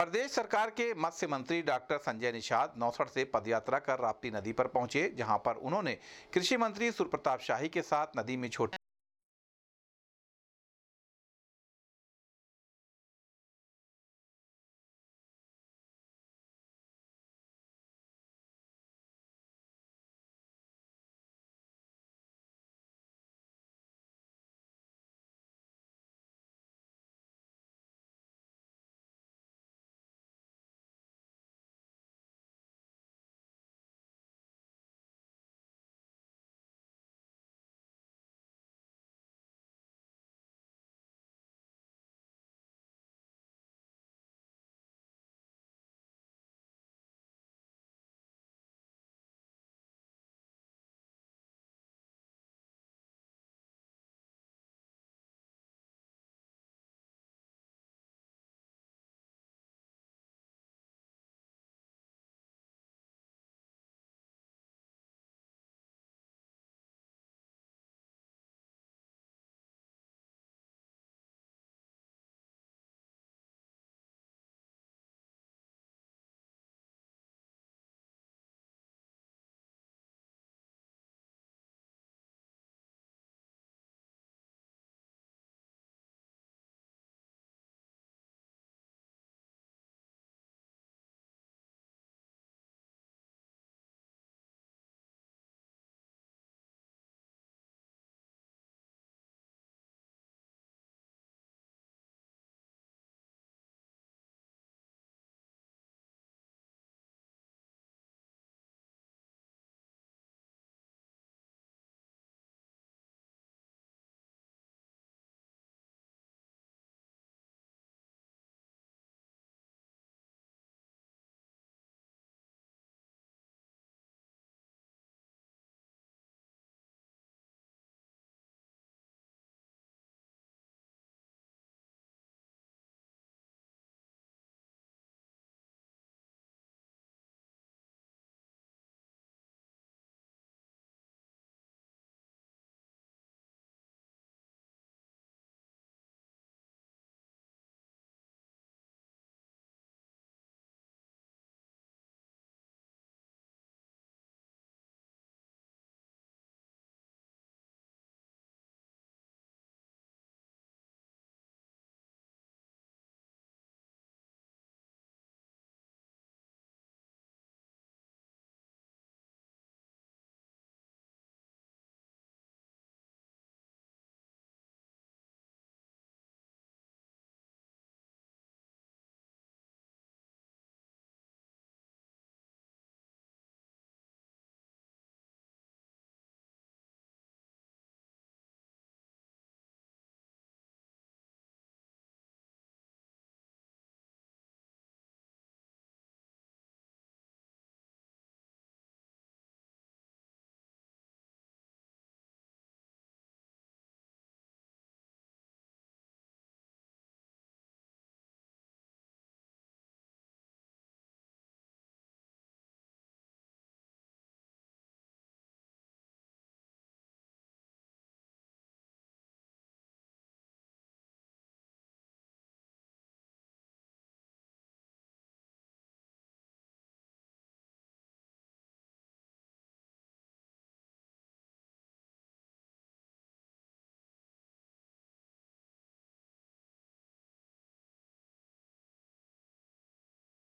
प्रदेश सरकार के मत्स्य मंत्री डॉक्टर संजय निषाद नौसड़ से पदयात्रा कर राप्ती नदी पर पहुंचे जहां पर उन्होंने कृषि मंत्री सुरप्रताप शाही के साथ नदी में छोटे